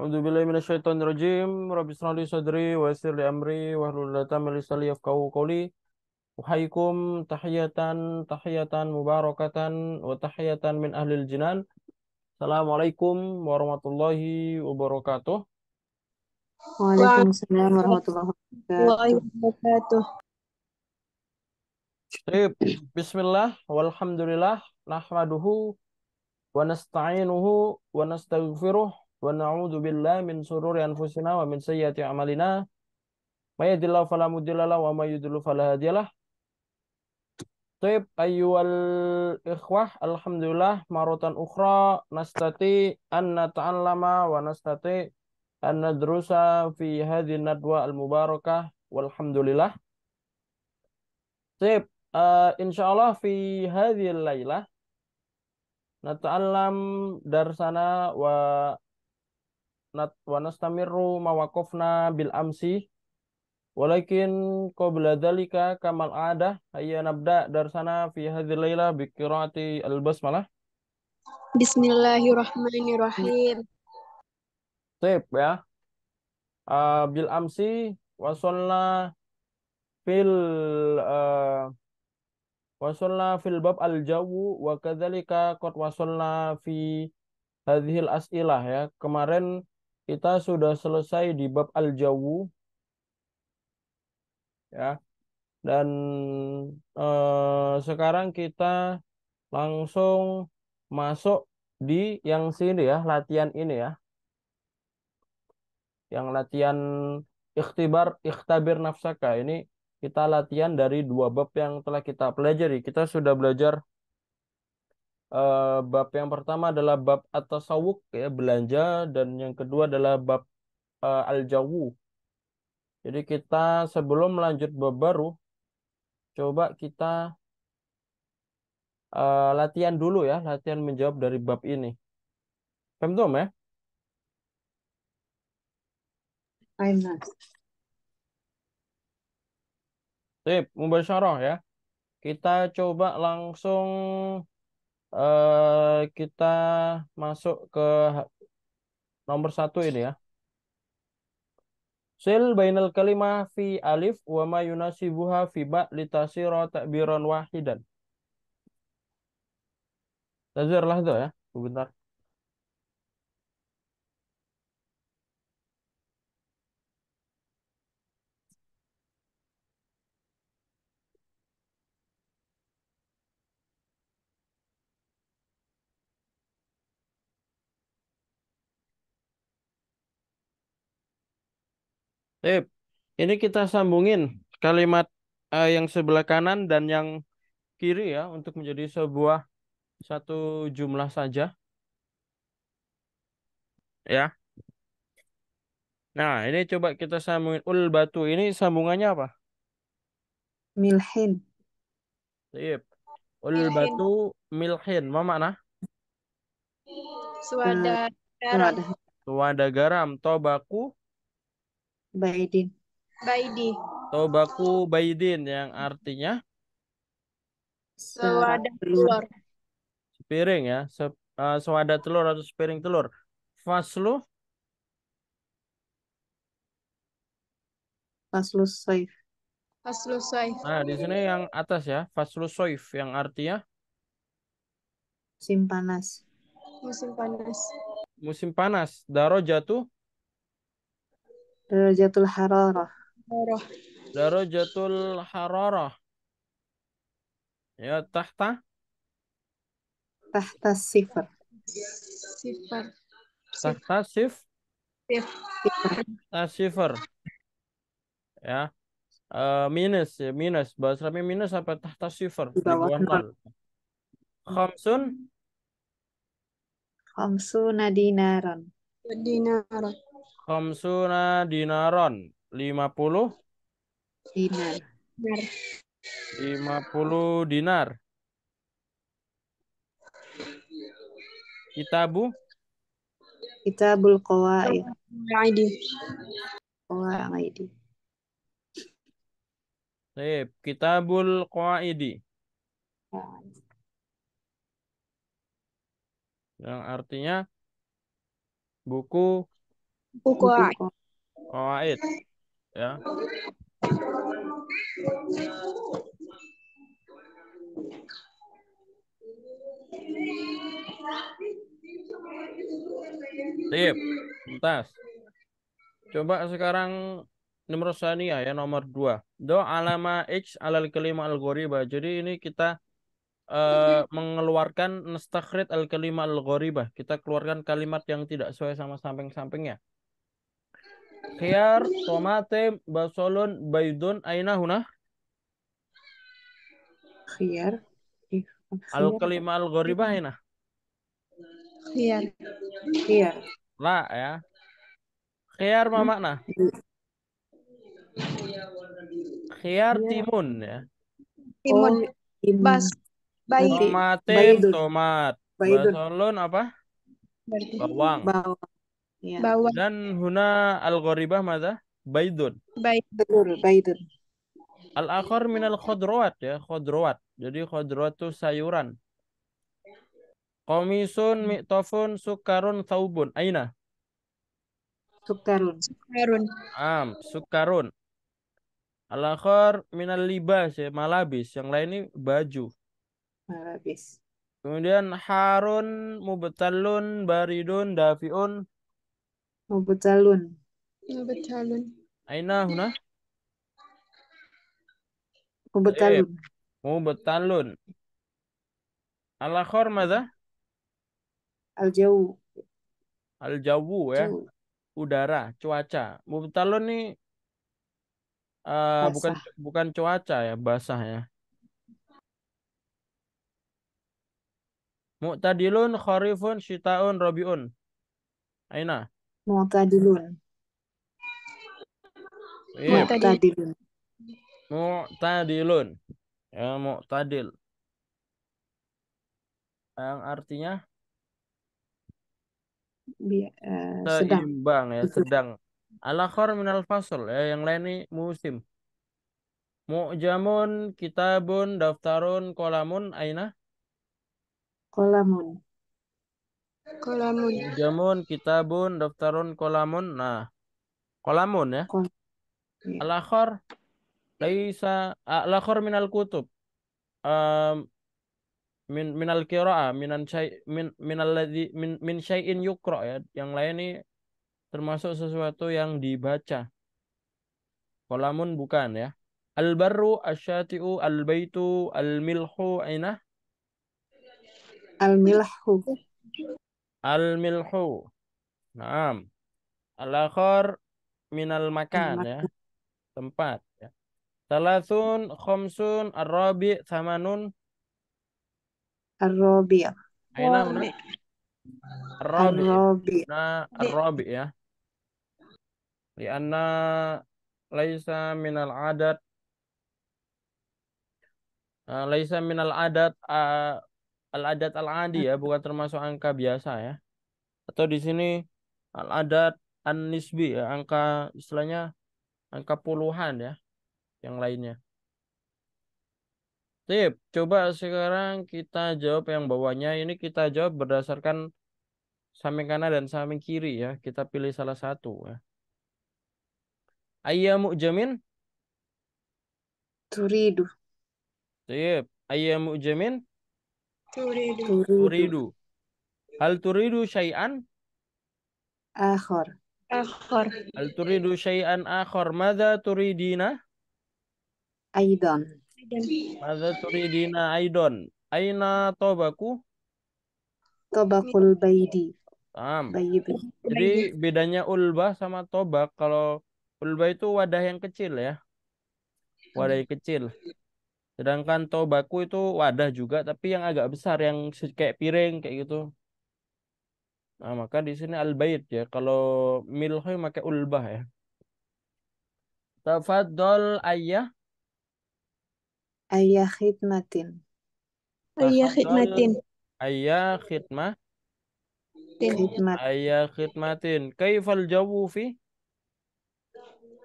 A'udzubillahi minasyaitonirrajim. Rabbi shrahli sadri wa yassir amri wa 'uqdatam min lisani yafqahu qawli. Uhaykum tahiyatan tahiyatan mubarakatan wa tahiyatan min ahlil jinan. Assalamualaikum warahmatullahi wabarakatuh. Waalaikumsalam warahmatullahi wabarakatuh. bismillah walhamdulillah nahmaduhu wa nasta'inuhu wa nastaghfiruh wa na'udzu billahi min shururi anfusina wa min sayyiati a'malina may yahdihillahu fala mudilla lahu wa may yudlil fala hadiyalah Taib ayyuhal ikhwah alhamdulillah maratan ukhra nastati an nata'allama wa nastati an nadrusa fi hadhihi nadwa al mubarakah walhamdulillah Taib uh, eh, insyaallah fi hadhihi lailah nata'allam darsana wa nat wa nastamiru mawakofna bil amsi walakin qabla dalika kamal ada hayya nabda darsana fi hadhihi laila bi qiraati al basmalah Bismillahirrahmanirrahim. Sip ya. Uh, bil amsi wasolna fil uh, wasolna fil bab al jawu wa kadzalika qad wasolna fi hadhil as'ilah ya. Kemarin kita sudah selesai di bab al-jawu. Ya. Dan eh, sekarang kita langsung masuk di yang sini ya, latihan ini ya. Yang latihan ikhtibar ikhtabir nafsaka ini kita latihan dari dua bab yang telah kita pelajari. Kita sudah belajar Eh, bab yang pertama adalah bab atau sawuk ya belanja dan yang kedua adalah bab uh, eh, al-jawu. Jadi kita sebelum lanjut bab baru coba kita uh, latihan dulu ya, latihan menjawab dari bab ini. Pemdom ya? I'm not. Sip, mubasyarah ya. Kita coba langsung eh, kita masuk ke nomor satu ini ya. Sil bainal kalimah fi alif wa ma yunasibuha fi ba litasira takbiran wahidan. Tazir lahdo ya, sebentar. Sip. Ini kita sambungin kalimat uh, yang sebelah kanan dan yang kiri ya untuk menjadi sebuah satu jumlah saja. Ya. Nah, ini coba kita sambungin ul batu. Ini sambungannya apa? Milhin. Sip. Ul batu milhin. Apa makna? Suada garam. Suada garam. Tobaku Baidin. Baidi. Tobaku Baidin yang artinya sewadah telur. Sepiring ya, Se uh, sewadah telur atau sepiring telur. Faslu Faslu soif. Faslu soif. Nah, di sini yang atas ya, faslu soif yang artinya Simpanas, Musim panas. Musim panas. Daro jatuh Darajatul hararah. Darajatul hararah. Ya, tahta. Tahta sifar. Sifar. Tahta sif. Tahta sifar. Ya. Uh, minus, ya, minus. Bahasa Arabnya minus apa? Tahta sifar. Di bawah Khamsun. adinaran. Adinaran. Khamsuna dinaron. 50 dinar. 50 dinar. Kitabu? Kitabul Qawaid. Qawaidi. Qawaidi. Baik, Kitabul Qawaidi. Yang artinya buku Kukoait. Kukoait. Oh, ya. Sip, tas. Coba sekarang nomor sania ya nomor dua. Do alama x alal kelima algoriba. Jadi ini kita uh, mengeluarkan nestakrit al kelima algoribah. Kita keluarkan kalimat yang tidak sesuai sama samping-sampingnya khiyar, tomate, basolon, baydun, aina huna? Khiyar. Al-kalimah al-gharibah aina? Khiyar. Khiyar. La ya. Khiyar ma makna? Khiyar timun ya. Oh, timun. Bas. Bayi. Tomate, tomat. Basolon apa? Bawang. Bawang. Ya. Bawah. Dan huna al ghoribah mada? Baidun. Baidun. Baidun. Al-akhar minal khodroat ya, khodroat Jadi khodroat itu sayuran. Komisun, mi'tofun, sukarun, saubun. Aina? Sukarun. Sukarun. Am, sukarun. Al-akhar minal libas ya, malabis. Yang lain ini baju. Malabis. Kemudian harun, mubetalun, baridun, dafiun, Mabutalun. Mabutalun. Aina huna? Mabutalun. Eh, Mabutalun. Alakhor mada? Aljauh. Aljawu ya. Jauh. Udara, cuaca. Mabutalun ini uh, ah, bukan bukan cuaca ya, basah ya. Mu'tadilun, khorifun, syita'un, robi'un. Aina? Mu'tadilun. Iya, Mu'tadilun. Mu'tadilun. Ya, mu'tadil. Yang artinya Bi uh, seimbang sedang. ya, sedang. Alakhor minal fasul. ya, yang lain ini musim. Mu'jamun, kitabun, daftarun, kolamun, aina? Kolamun. Kolamun. Jamun, kitabun, daftarun, kolamun. Nah, kolamun ya. Iya. Alakhor. laisa Alakhor minal kutub. Um, min minal minan syai min minal ladzi min min syai'in yukra ya. Yang lain ini termasuk sesuatu yang dibaca. Kolamun bukan ya. Al-barru, asy al-baitu, al-milhu, ainah. Al-milhu. Al-milhu. Naam. Al-akhar minal makan ya. Tempat ya. Talasun, khomsun, arabi thamanun samanun. arabi Arabi. Aina mana? ar Nah, ar laisa minal adat. Uh, ah, laisa minal adat uh, ah, al-adat al-adi hmm. ya, bukan termasuk angka biasa ya. Atau di sini al-adat an-nisbi ya, angka istilahnya angka puluhan ya yang lainnya. Sip, coba sekarang kita jawab yang bawahnya. Ini kita jawab berdasarkan samping kanan dan samping kiri ya. Kita pilih salah satu ya. Ayyamu jamin? Turidu. Sip. ayam jamin? Turidu. Turidu. Hal turidu syai'an? Akhor. Akhor. Hal turidu syai'an akhor. Mada turidina? Aidon. Mada turidina aidon. Aina tobaku? Tobakul baidi. Am. Baidi. Jadi bedanya ulbah sama tobak. Kalau ulbah itu wadah yang kecil ya. Wadah yang kecil. Sedangkan tobaku itu wadah juga tapi yang agak besar yang kayak piring kayak gitu. Nah, maka di sini al bait ya. Kalau milhoy pakai ulbah ya. Tafadol ayah ayah khidmatin. Ayah khidmatin. Ayah khidmah. Khidmat. Ayah khidmatin. Kaifal jawu fi?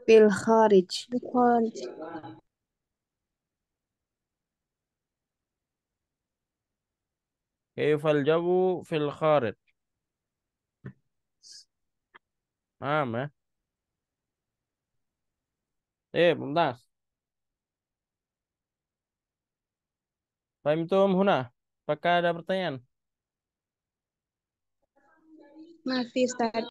Fil kharij. kharij. Kaifal jawu fil kharij. Paham ya? Eh, mumtaz. Fahimtum huna? Apakah ada pertanyaan? Masih Ustaz.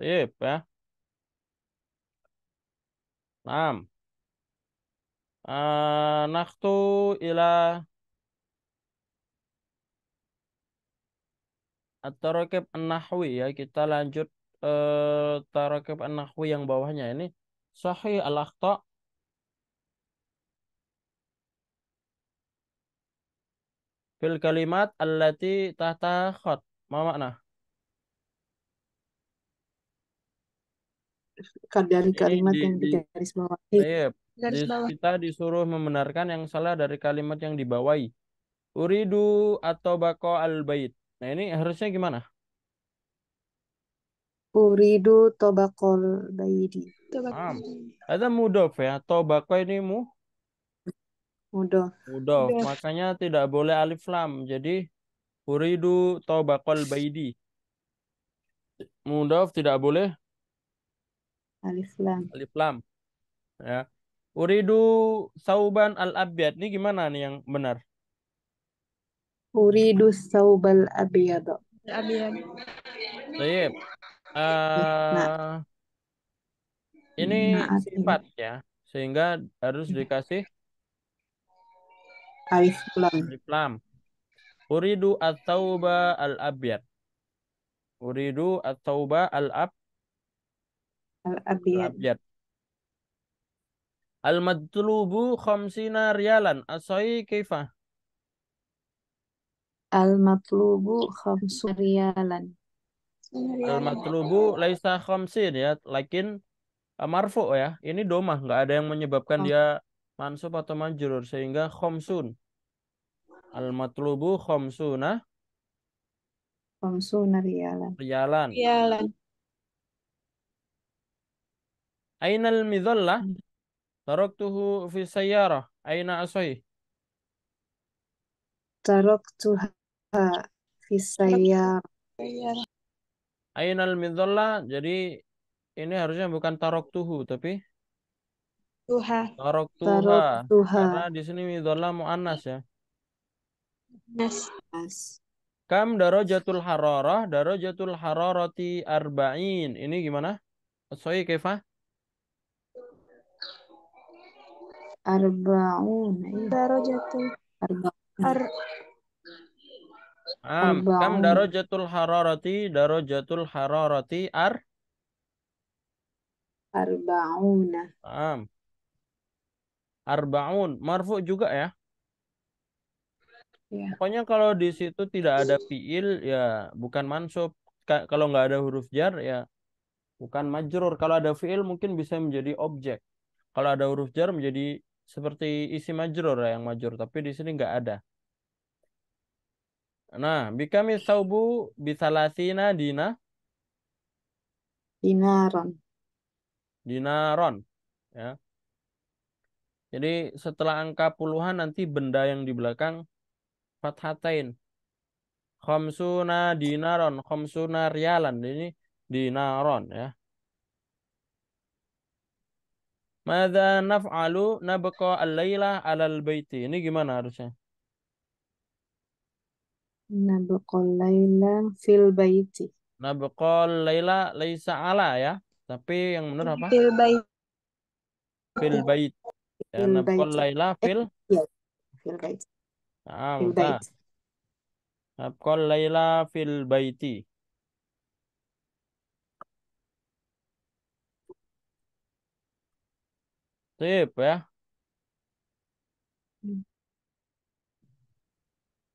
Iya, ya. Naam. Ah, Naktu ila atau tarakib An-Nahwi ya. Kita lanjut eh, Tarakib An-Nahwi yang bawahnya ini. Sahih Al-Akhta. Fil kalimat alati tahta khat. Ma makna? Kadari kalimat di, yang di garis bawah. Iya. Garis bawah. Kita disuruh membenarkan yang salah dari kalimat yang dibawahi. Uridu atau bako al bait. Nah ini harusnya gimana? Uridu tobakol baidi. Ah, ada mudof ya. Tobako ini mu? Mudof. Mudof. mudof. Makanya tidak boleh alif lam. Jadi uridu tobakol baidi. Mudof tidak boleh alif lam. Alif lam. Ya. Uridu sauban al abyad ini gimana nih yang benar? Uridu saubal abyad. Abyad. Baik. Uh, nah. Eh, ini nah, sifat ya, sehingga harus dikasih alif lam. Alif lam. Uridu at-tauba al-abyad. Uridu at-tauba al-ab al-abyad. al abyad uridu at tauba al ab al abyad Al matlubu khamsina riyalan. Asoi kaifa? Al matlubu khamsina riyalan. Al matlubu laisa khamsin ya, lakin eh, marfu ya. Ini domah nggak ada yang menyebabkan oh. dia mansub atau majrur sehingga khamsun. Al matlubu khamsuna khamsuna Riyalan. Riyalan. Aina al midhallah? Hmm. Taraktuhu fi sayyarah. Aina asoi. Taraktuha fi sayyarah. Aina al-midhalla. Jadi ini harusnya bukan taraktuhu tapi Tuha. Taraktuha. Taraktuha. Karena di sini midhalla muannas ya. Nas. Nas. Kam darajatul hararah, darajatul hararati arba'in. Ini gimana? Soi kefah? Arba'un. Iya. Darajatul. Arba'un. Ar Am, ah, kam darajatul hararati, darajatul hararati ar Arbaun. Am. Arba'un, marfu juga ya? Ya. Pokoknya kalau di situ tidak ada fiil ya bukan mansub. Ka kalau nggak ada huruf jar ya bukan majrur. Kalau ada fiil mungkin bisa menjadi objek. Kalau ada huruf jar menjadi seperti isi majrur yang majur tapi di sini nggak ada. Nah, bikami saubu bisalasina dina dinaron. Dinaron, ya. Jadi setelah angka puluhan nanti benda yang di belakang fathatain. Khamsuna dinaron, khamsuna rialan. Ini dinaron ya. Mada naf'alu nabqa al-laila alal baiti. Ini gimana harusnya? Nabqa al-layla fil baiti. Nabqa al-layla laisa ala ya. Tapi yang benar apa? Fil baiti. Fil baiti. Ya, nabqa laila fil eh, fil bait. Ah, fil bait. Nabqa laila fil baiti. طيب ya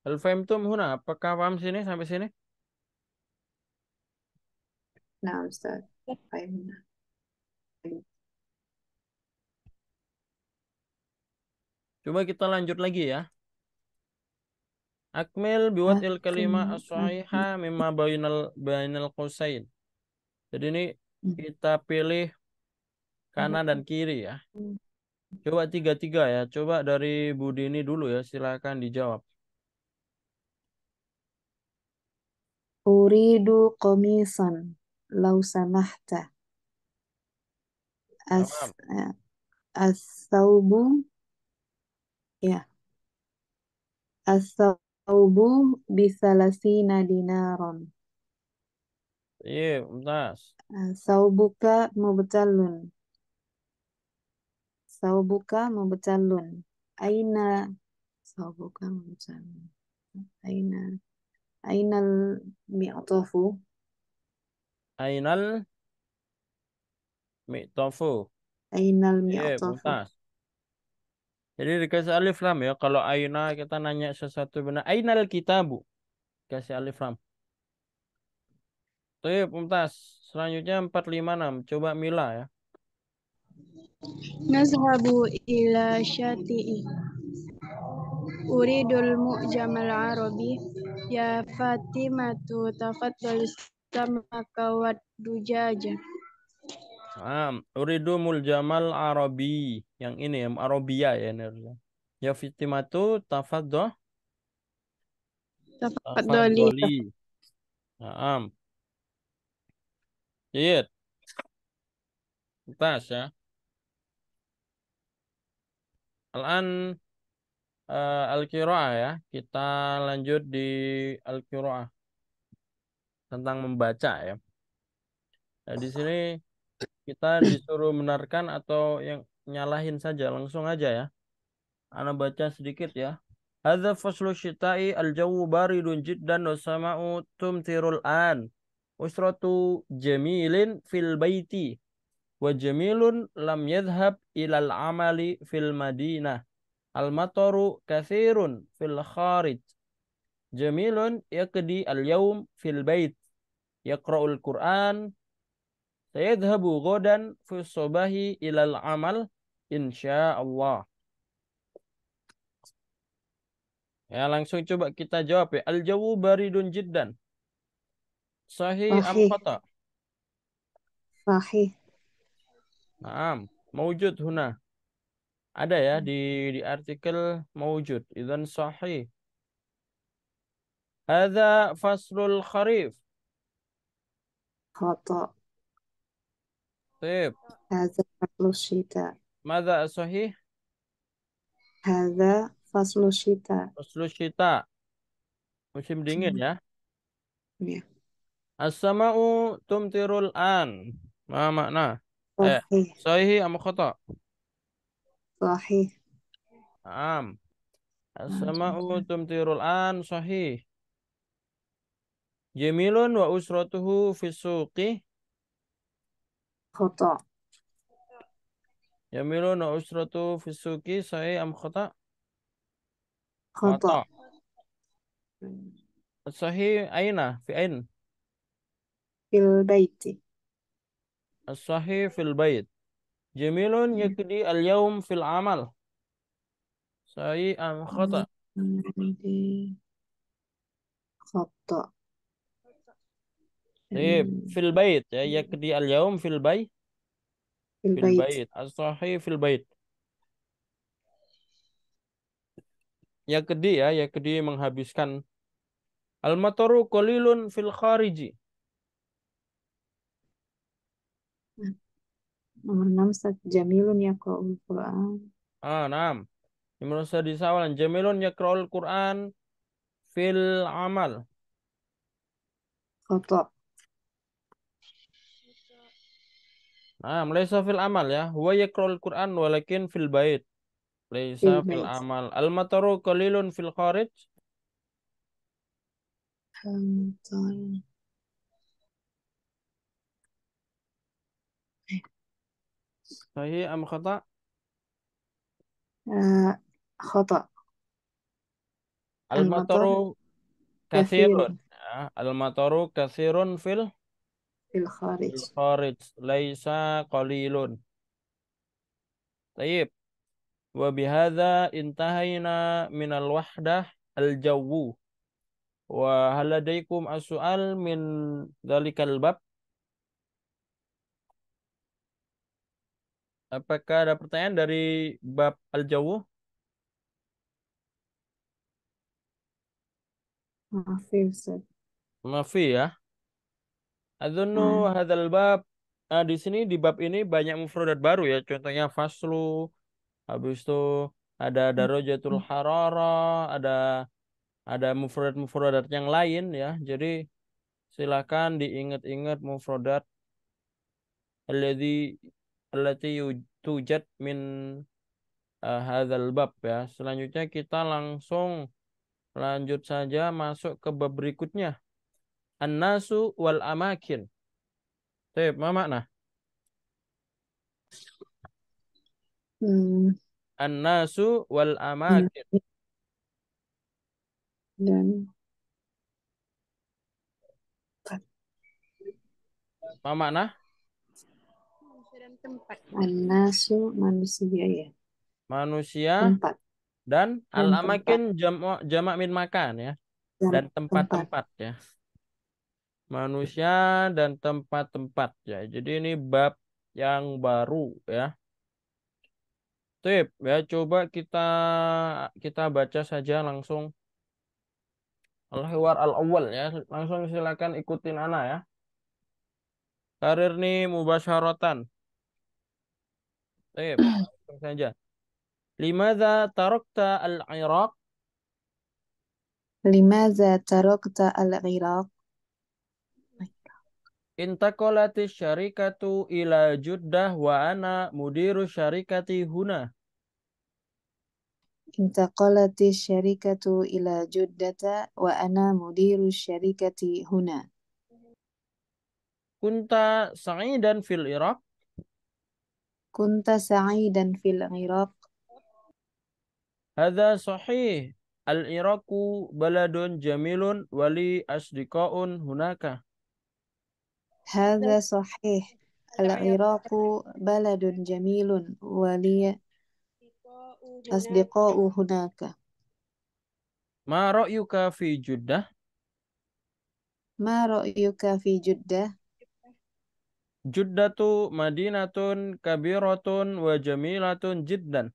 هل فهمتم هنا apakah paham sini sampai sini? Nah, Ustaz. Coba kita lanjut lagi ya. Akmil biwatil kalima as-sahiha mimma bainal bainal qusain. Jadi ini hmm. kita pilih kanan hmm. dan kiri ya. Hmm. Coba tiga-tiga ya. Coba dari Budi ini dulu ya. Silakan dijawab. Uridu komisan lau samahta. As ya. as-saubu ya. As-saubu lasina dinaron. Iya, yeah, Saubuka mubtalun mau mubtalun. Aina mau mubtalun. Aina aina Ainal mi'tafu. Ainal mi'tafu. Ainal iya, mi'tafu. Yeah, Jadi dikasih alif lam ya. Kalau aina kita nanya sesuatu benar. Ainal kitabu. Kasih alif lam. Tuh, Pemtas. Selanjutnya 456. Coba Mila ya. Nazhabu ila syati'i. Uridul mu'jamal arabi. Ya Fatimatu tafaddal samaka wad dujaja. Naam, uridu muljamal arabi. Yang ini yang Arabia ya Nurza. Ya Fatimatu tafaddah tafaddali. Naam. Iya. tas ya. Al-an uh, al-qiraah ya. Kita lanjut di al-qiraah tentang membaca ya. Nah, di sini kita disuruh menarkan atau yang nyalahin saja langsung aja ya. Ana baca sedikit ya. Hadza faslu syita'i al jawu baridun jiddan wa sama'u tumtirul an. Usratu jamilin fil baiti wa jamilun lam yadhhab ilal amali fil madinah al mataru kathirun fil kharij jamilun yaqdi al yawm fil bait yaqra'ul quran sayadhhabu ghadan fi subahi ilal amal insyaallah Ya, langsung coba kita jawab ya. Al-jawu baridun jiddan. Sahih, Sahih. am khata? Sahih. Naam, mawjud huna. Ada ya di di artikel mawjud, idzan sahih. Hadza faslul kharif. Khata. طيب Hadza faslul الشتاء Madza sahih? Hadza faslul الشتاء Faslul الشتاء musim dingin ya ya yeah. as-sama'u tumtirul an ma makna آه صحيح صحيح أم خطأ صحيح نعم السماء تمطر الآن صحيح جميل وأسرته في السوق خطأ جميل وأسرته في السوق صحيح أم خطأ خطأ صحيح أين في أين في البيت as-sahih fil bait. Jamilun hmm. yakdi al yawm fil amal. Sa'i am khata. Khata. Taib, hmm. fil bait ya yakdi al yawm fil bait. Fil bait. As-sahih fil bait. Yakdi ya, yakdi menghabiskan Al-mataru qalilun fil khariji. Nomor enam Ustaz Jamilun yaqra'ul Qur'an. Ah, 6. Nomor Ustaz disawalan Jamilun yaqra'ul Qur'an fil amal. Khata. Nah, laisa fil amal ya. Huwa yaqra'ul Qur'an walakin fil bait. Laisa fil amal. Al mataru qalilun fil kharij. Al mataru صحيح أم خطأ خطأ المطر كثير المطر كثير في الخارج الخارج ليس قليل طيب وبهذا انتهينا من الوحدة الجو وهل لديكم السؤال من ذلك الباب Apakah ada pertanyaan dari Bab Al-Jawu? Maaf Ustaz. Maafi ya. Adzunnu hmm. hadzal bab nah, di sini di bab ini banyak mufradat baru ya. Contohnya faslu, habis itu ada darajatul hmm. harara, ada ada mufradat-mufradat yang lain ya. Jadi silakan diingat-ingat mufradat alladzi allati tujad min uh, hadzal bab ya. Selanjutnya kita langsung lanjut saja masuk ke bab berikutnya. An-nasu wal amakin. Tep, apa makna? Hmm. An-nasu wal amakin. Dan apa makna? tempat. Anasu manusia ya. Manusia. Tempat. Dan, alamakin jamak jamak jama min makan ya. dan tempat-tempat ya. Manusia dan tempat-tempat ya. Jadi ini bab yang baru ya. Tip ya coba kita kita baca saja langsung. Al-Hiwar al-Awwal ya. Langsung silakan ikutin Ana ya. Karir nih mubasyaratan. langsung saja. Limadza tarakta al-Iraq? Limadza tarakta al-Iraq? Intakolati syarikatu ila Juddah wa ana mudiru syarikati huna. Intakolati syarikatu ila Juddata wa ana mudiru syarikati huna. Kunta sa'idan fil Iraq? kunta dan fil Iraq. Hadza sahih. Al-Iraku baladun jamilun wali asdiqaun hunaka. Hada sahih. Al-Iraku baladun jamilun wali asdiqau hunaka. Ma ra'yuka fi Juddah? Ma ra'yuka fi Juddah? Juddatu madinatun kabiratun wa jamilatun jiddan.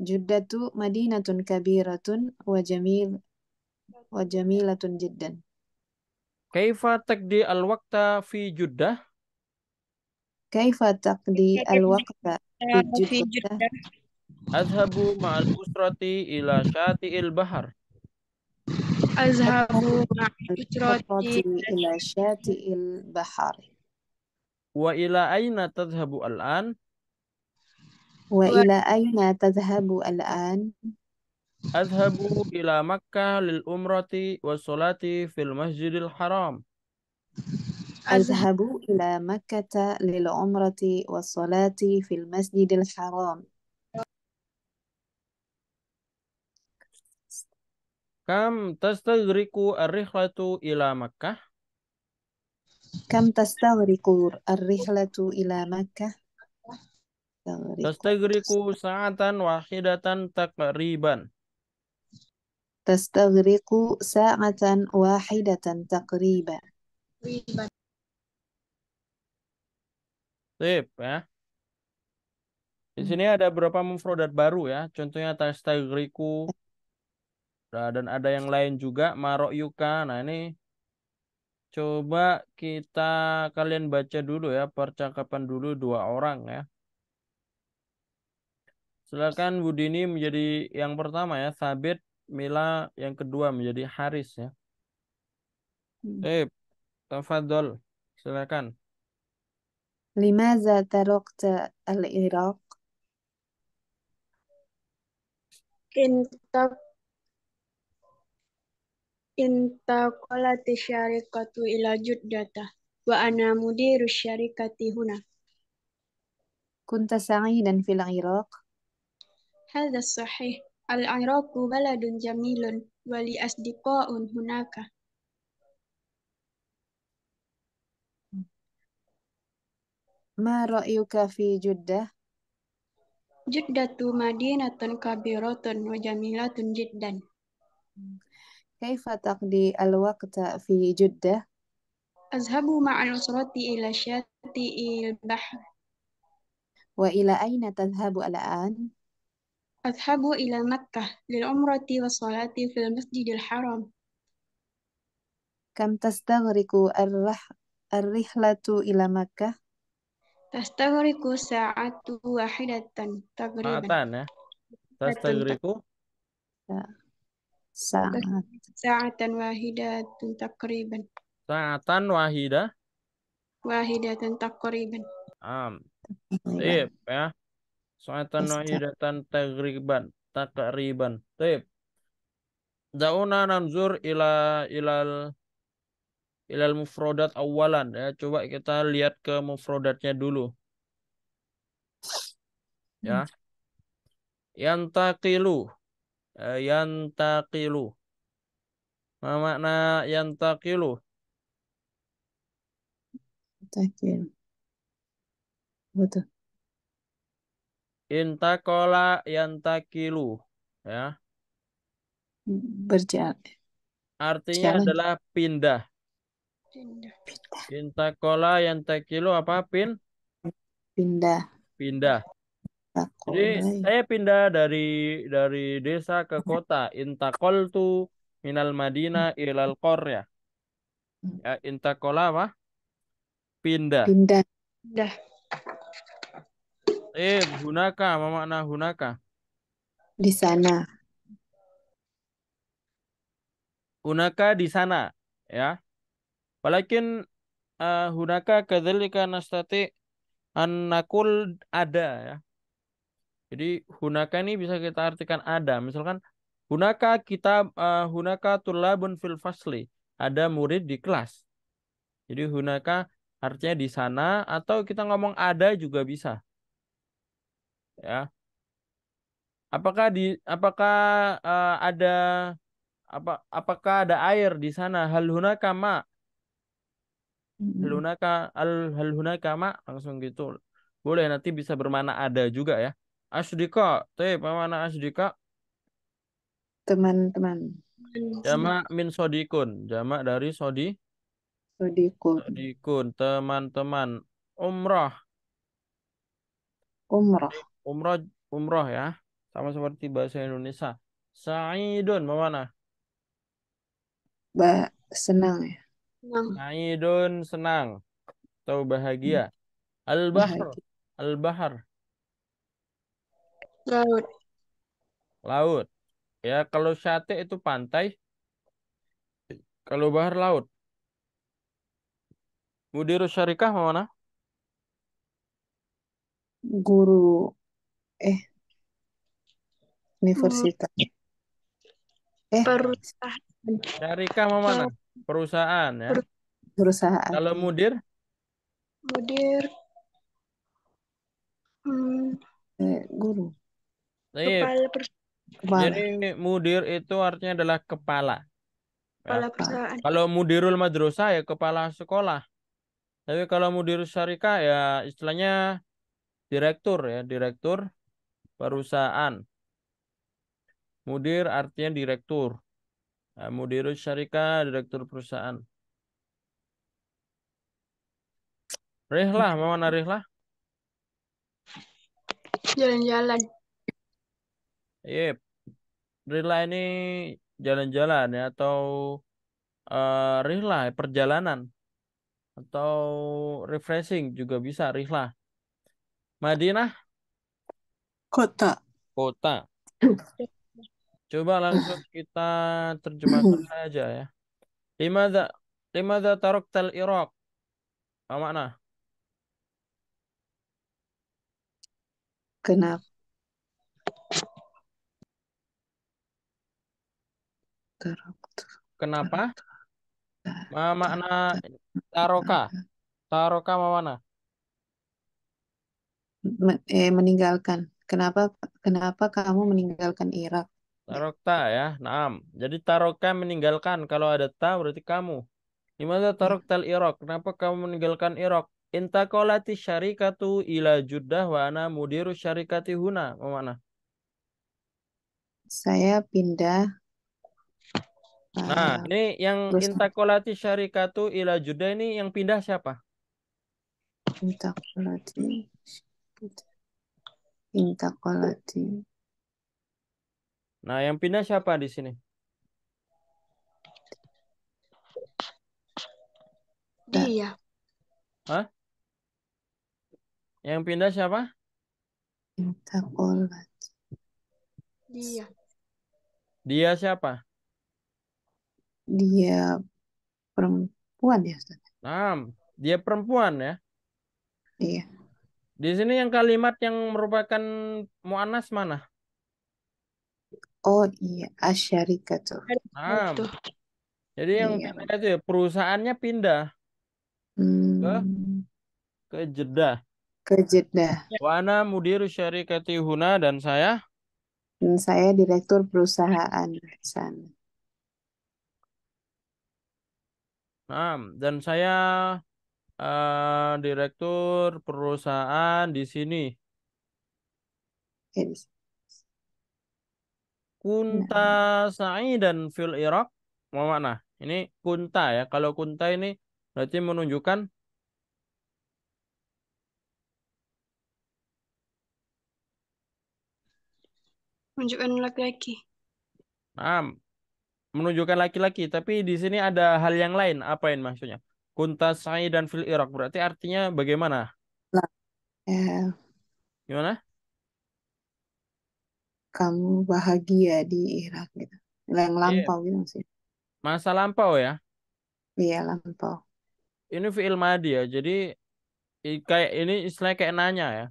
Juddatu madinatun kabiratun wa jamil wa jamilatun jiddan. Kaifa takdi al-waqta fi Juddah? Kaifa takdi al-waqta fi Juddah? Azhabu ma'al usrati ila syati'il bahar. Azhabu ma'al usrati ila syati'il bahar. وإلى أين تذهب الآن؟ وإلى أين تذهب الآن؟ أذهب إلى مكة للأمرة والصلاة في المسجد الحرام. أذهب إلى مكة للعمرة والصلاة في المسجد الحرام. كم تستغرق الرحلة إلى مكة؟ كم Kam tastagriku ar-rihlatu ila Makkah? Tastagriku sa'atan wahidatan takriban. Tastagriku sa'atan wahidatan takriban. Sip, ya. Di sini ada beberapa mufrodat baru ya. Contohnya tastagriku. dan ada yang lain juga. Marok yuka. Nah ini Coba kita kalian baca dulu ya percakapan dulu dua orang ya. Silakan Budini menjadi yang pertama ya, Sabit, Mila yang kedua menjadi Haris ya. Hmm. Eh, tafadol, silakan. لماذا تركت al كنت intaqalati syarikatu ila juddata wa ana mudiru syarikati huna. Kunta dan fil Iraq. Hadha sahih. Al-Iraqu baladun jamilun wa li asdiqa'un hunaka. Ma ra'yuka fi Jeddah? Jeddah tu madinatun kabiratun wa jamilatun jiddan. Hmm. كيف تقضي الوقت في جدة؟ أذهب مع الأسرة إلى شاطئ البحر وإلى أين تذهب الآن؟ أذهب إلى مكة للعمرة والصلاة في المسجد الحرام كم تستغرق الرح... الرحلة إلى مكة؟ تستغرق ساعة واحدة تقريبا ساعتان تستغرق Sa'at. Sa'atan wahidatun takriban. Sa'atan wahidah. Wahidatun takriban. Am. Tip ya. Sa'atan wahidatun takriban. Takriban. Tip. Dauna nanzur ila ilal ilal mufrodat awalan ya. Coba kita lihat ke mufrodatnya dulu. Ya. Hmm. Yantaqilu Eh, yantaqilu. Ma makna yantaqilu? Yantaqilu. Betul. Intakola yantaqilu Ya. Berjalan. Artinya Jalan. adalah pindah. Pindah. Intakola yantaqilu apa? Pin? Pindah. Pindah. Intakol. Jadi saya pindah dari dari desa ke kota. Intakol tu minal madina ilal Korea. Ya, ya intakola apa? Pindah. Pindah. Pindah. Eh, hunaka, makna hunaka. Di sana. Hunaka di sana, ya. Walakin uh, hunaka kadzalika nastati an nakul ada ya. Jadi hunaka ini bisa kita artikan ada. Misalkan hunaka kita uh, hunaka tulabun fil fasli. Ada murid di kelas. Jadi hunaka artinya di sana atau kita ngomong ada juga bisa. Ya. Apakah di apakah uh, ada apa apakah ada air di sana? Hal hunaka ma? Hal hunaka al hal hunaka ma? Langsung gitu. Boleh nanti bisa bermana ada juga ya. Asdika. Teh, mana asdika? Teman-teman. Jama min sodikun. Jama dari sodi? Sodikun. Sodikun. Teman-teman. Umrah. Umrah. Umrah. Umrah ya. Sama seperti bahasa Indonesia. Sa'idun. Mana? Ba senang ya. Senang. Sa'idun senang. Atau bahagia. al bahar al Laut. Laut. Ya, kalau sate itu pantai. Kalau bahar laut. Mudiru syarikah mana? Guru eh universitas. Eh perusahaan. Syarikah mana? Perusahaan ya. Perusahaan. Kalau mudir? Mudir. Hmm. Eh, guru. Nah, iya. Kepala perusahaan. Jadi mudir itu artinya adalah kepala. Kepala ya. perusahaan. Kalau mudirul madrasah ya kepala sekolah. Tapi kalau mudir syarika ya istilahnya direktur ya, direktur perusahaan. Mudir artinya direktur. Nah, ya, mudir direktur perusahaan. Rihlah, mau mana Rihlah? Jalan-jalan. Yep. Rila ini jalan-jalan ya atau uh, eh, rila perjalanan atau refreshing juga bisa rila. Madinah kota. Kota. Coba langsung kita terjemahkan aja ya. Limadha limadha taraktal tel Apa makna? Kenapa? Kenapa? Ma makna taroka. Taroka mana? Men eh, meninggalkan. Kenapa kenapa kamu meninggalkan Irak? Tarokta ya, naam. Jadi taroka meninggalkan. Kalau ada ta berarti kamu. Gimana taroktal Irak? Kenapa kamu meninggalkan Irak? Intakolati syarikatu ila juddah wa ana mudiru syarikati huna. Mana? Saya pindah Nah, nah, ini yang Terus. intakolati syarikatu ila juda ini yang pindah siapa? Intakolati. Intakolati. Nah, yang pindah siapa di sini? Dia. Nah. Hah? Yang pindah siapa? Intakolati. Dia. Dia siapa? Dia perempuan ya, Ustaz? Nah, dia perempuan ya. Iya. Di sini yang kalimat yang merupakan mu'anas mana? Oh iya, asyarika tuh. Nah, jadi yang iya. itu ya, perusahaannya pindah hmm. ke ke Jeddah. Ke Jeddah. Wana mudir syarikati huna dan saya dan saya direktur perusahaan sana. Nah, dan saya uh, direktur perusahaan di sini. Kunta nah. Sa'idan fil Iraq. Mau mana? Ini kunta ya. Kalau kunta ini berarti menunjukkan menunjukkan laki-laki. Nah, menunjukkan laki-laki, tapi di sini ada hal yang lain. Apa yang maksudnya? Kunta sa'i dan fil irak. Berarti artinya bagaimana? Nah, ya. Gimana? Kamu bahagia di Irak gitu. Yang iya. lampau gitu maksudnya Masa lampau ya? Iya, lampau. Ini fil madi ya. Jadi kayak ini istilah kayak nanya ya.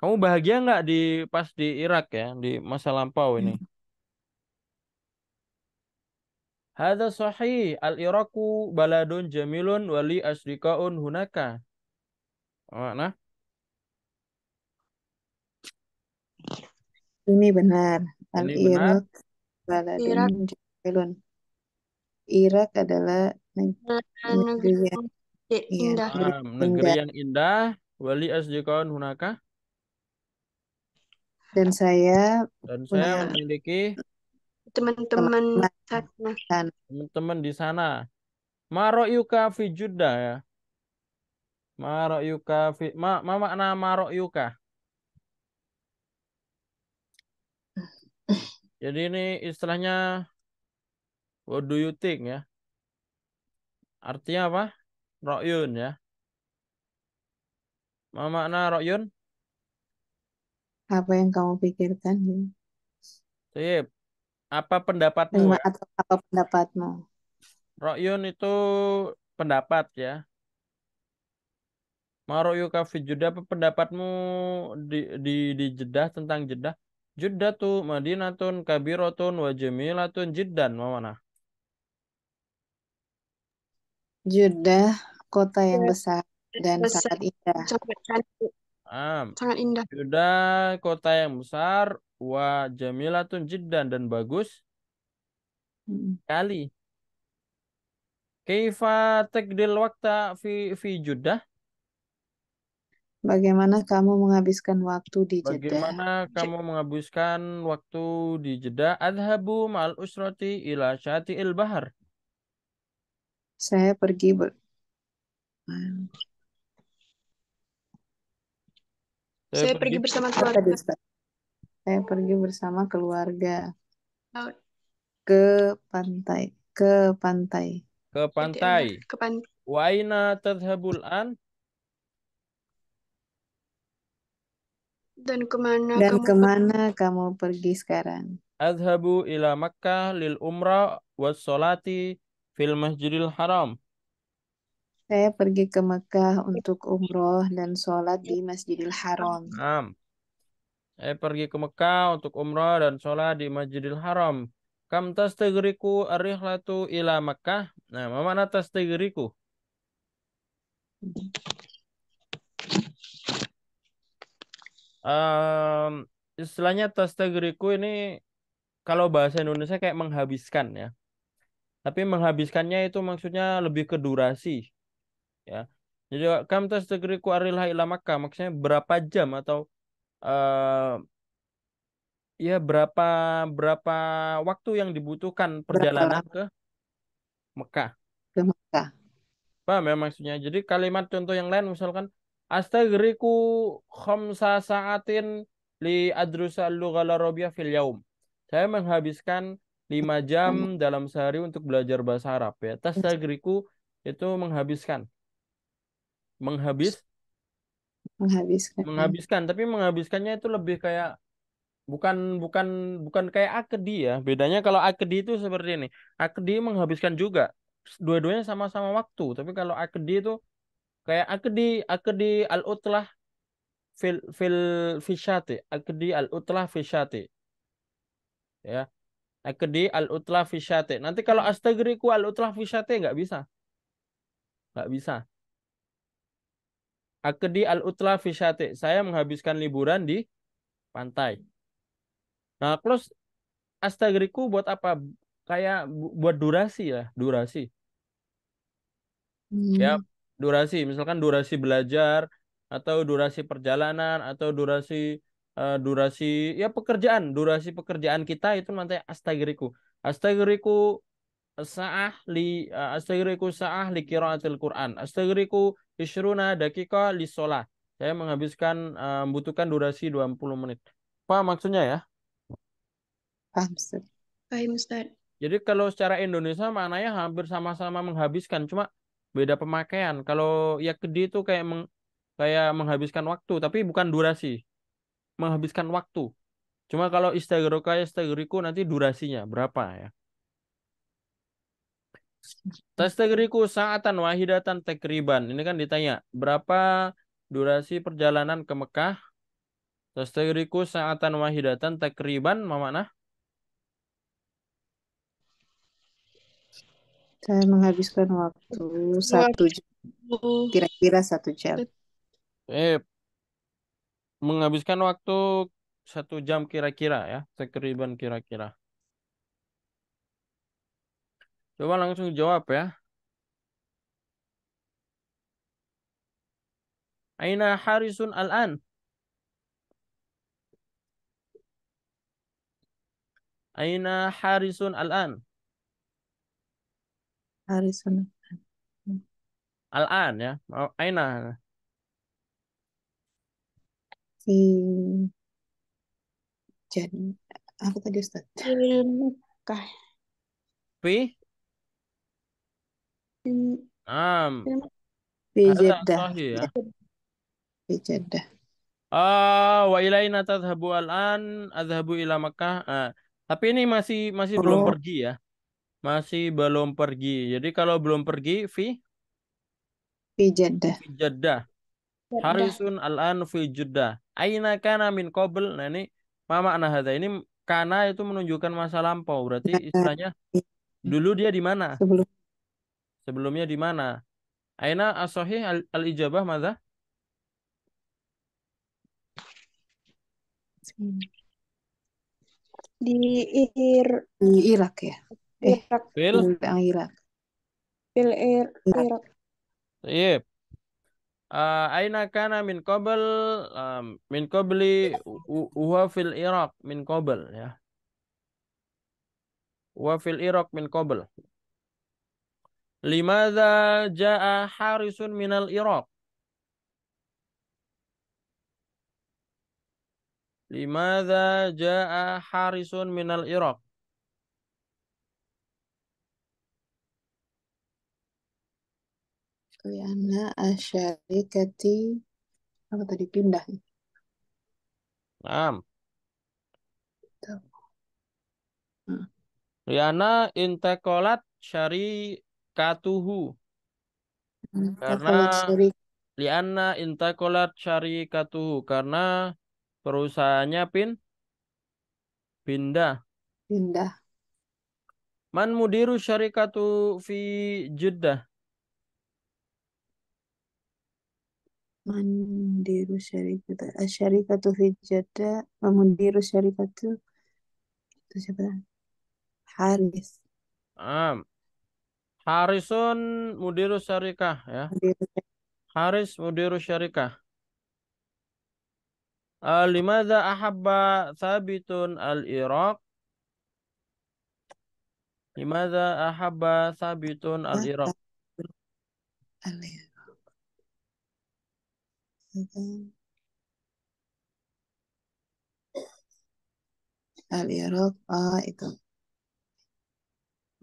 Kamu bahagia nggak di pas di Irak ya, di masa lampau ini? Hmm. Hada sahih. Al-Iraku baladun jamilun wali asrikaun hunaka. Nah Ini benar. al iraq baladun jamilun. Irak adalah negeri yang indah. negeri yang iya, indah. Ah, wali asrikaun hunaka. Dan saya dan saya memiliki teman-teman Teman-teman di sana. Maro yuka fi juda ya. Maro yuka fi ma, ma makna maro yuka. Jadi ini istilahnya what do you think ya? Artinya apa? Royun ya. Ma makna royun? Apa yang kamu pikirkan ya? Sip. Apa pendapatmu? Ya? Atau apa pendapatmu? Rokyun itu pendapat ya. Maroyu kafi juda apa pendapatmu di di di jedah tentang jedah? Jeddah tuh madinatun kabiratun wa jamilatun jiddan mana? Jeddah kota yang besar dan besar. sangat indah. Sangat cantik. sangat indah. Jeddah kota yang besar wa jamilatun jiddan dan bagus kali. Kaifa takdil waktu fi fi Jeddah? Bagaimana kamu menghabiskan waktu di Jeddah? Bagaimana kamu menghabiskan waktu di Jeddah? Adhabu ma'al usrati ila syati'il bahar. Saya pergi ber... Saya, Saya pergi, pergi bersama keluarga. Saya pergi bersama keluarga. Oh. Ke pantai. Ke pantai. Ke pantai. Ke pantai. Waina tadhabul an? Dan kemana Dan kamu kemana pergi? kamu pergi sekarang? Adhabu ila Makkah lil umrah was salati fil masjidil haram. Saya pergi ke Mekah untuk umroh dan sholat di Masjidil Haram. Naam. Saya eh, pergi ke Mekah untuk umrah dan sholat di Masjidil Haram. Kam tegeriku arihlatu ila Mekah. Nah, mana tegeriku? Um, istilahnya tegeriku ini kalau bahasa Indonesia kayak menghabiskan ya. Tapi menghabiskannya itu maksudnya lebih ke durasi. Ya. Jadi kam tegeriku arihlatu ila Mekah maksudnya berapa jam atau uh, ya berapa berapa waktu yang dibutuhkan perjalanan ke Mekah? Ke Mekah. Paham ya maksudnya? Jadi kalimat contoh yang lain misalkan astagriku khamsa sa'atin li adrusa lughal arabiyya fil yaum. Saya menghabiskan lima jam hmm. dalam sehari untuk belajar bahasa Arab ya. Tastagriku iya. itu menghabiskan. Menghabis menghabiskan menghabiskan tapi menghabiskannya itu lebih kayak bukan bukan bukan kayak akedi ya bedanya kalau akedi itu seperti ini akedi menghabiskan juga dua-duanya sama-sama waktu tapi kalau akedi itu kayak akedi akedi al utlah fil fil fisyati akedi al utlah fisyati ya akedi al utlah fisyati nanti kalau hmm. astagriku al utlah fisyati nggak bisa nggak bisa Akdi al-utla fisyate. Saya menghabiskan liburan di pantai. Nah, terus astagriku buat apa? Kayak buat durasi ya, durasi. Hmm. Ya, durasi. Misalkan durasi belajar atau durasi perjalanan atau durasi uh, durasi ya pekerjaan, durasi pekerjaan kita itu nanti astagriku. Astagriku sa'ah li uh, eh, astaghriku sa'ah li qiraatil Quran. Astaghriku isyruna dakika li sholat. Saya menghabiskan uh, membutuhkan durasi 20 menit. Apa maksudnya ya? Paham, Ustaz. Paham, Ustaz. Jadi kalau secara Indonesia maknanya hampir sama-sama menghabiskan, cuma beda pemakaian. Kalau ya kedi itu kayak meng, kayak menghabiskan waktu, tapi bukan durasi. Menghabiskan waktu. Cuma kalau istagroka istagriku nanti durasinya berapa ya? Tastagriku sa'atan wahidatan tekriban. Ini kan ditanya, berapa durasi perjalanan ke Mekah? Tastagriku sa'atan wahidatan tekriban, nah. Saya menghabiskan waktu satu jam. Kira-kira satu jam. Eh, menghabiskan waktu satu jam kira-kira ya. Tekriban kira-kira. Coba langsung jawab ya. Aina Harisun al-an? Aina Harisun al-an? Harisun al-an ya. Oh, Aina. Si jadi apa tadi Ustaz? Di Mekah. Fi نعم في جدة صحيح في جدة آه وإلينا tadhabu الآن أذهب إلى Makkah ah, tapi ini masih masih oh. belum pergi ya masih belum pergi jadi kalau belum pergi fi fi Jeddah fi Jeddah Harisun al-an fi Jeddah aina kana min qabl nah ini apa makna hadza ini kana itu menunjukkan masa lampau berarti istilahnya dulu dia di mana sebelum Sebelumnya di mana? Aina asohi al-ijabah mazah? Di Ir ya. Irak ya. Eh, Irak. Fil Irak. Fil Ir Irak. Iya. Uh, aina kana min qabl um, min qabli huwa fil Irak min qabl ya. Wa fil Irak min qabl. Limadha jaa harisun minal Iraq? Limadha jaa harisun minal Iraq? Liana asyarikati apa tadi pindah? Naam. Hmm. Liana intekolat syari syarikatuhu. Karena lianna intakolat syarikatuhu karena perusahaannya pin pindah. Pindah. Man mudiru syarikatu fi Jeddah? mandiru syarikat syarikat fi Jeddah, man mudiru syarikatu eh, itu siapa? Haris. Am. Harisun mudiru syarikah ya. Haris mudiru syarikah. Alimaza eh, ahabba sabitun al-Iraq? limaza ahabba sabitun al-Iraq? Al-Iraq, ah itu.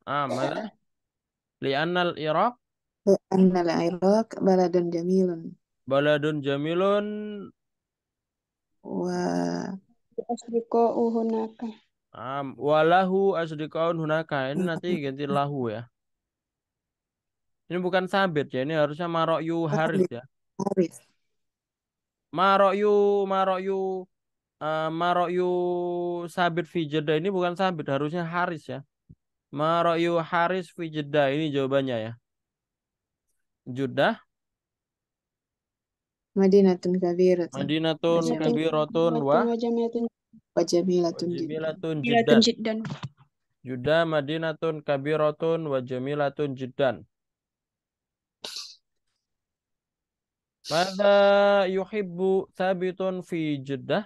Ah, mana? Li'annal Iraq Li'annal Iraq baladun jamilun. Baladun jamilun wa asdiko hunaka. Um, walahu asdikaun hunaka. Ini nanti ganti lahu ya. Ini bukan sabit ya, ini harusnya maroyu haris ya. Haris. Maroyu maroyu uh, eh, maroyu sabit fi jeda ini bukan sabit, harusnya haris ya. Maroyu Haris fi Jeddah. Ini jawabannya ya. Jeddah. Madinatun kabiratun. Madinatun kabiratun wa. Wajamilatun. Wajamilatun jiddan. Jeddah Madinatun kabiratun wa jamilatun jiddan. Mada yuhibbu thabitun fi Jeddah?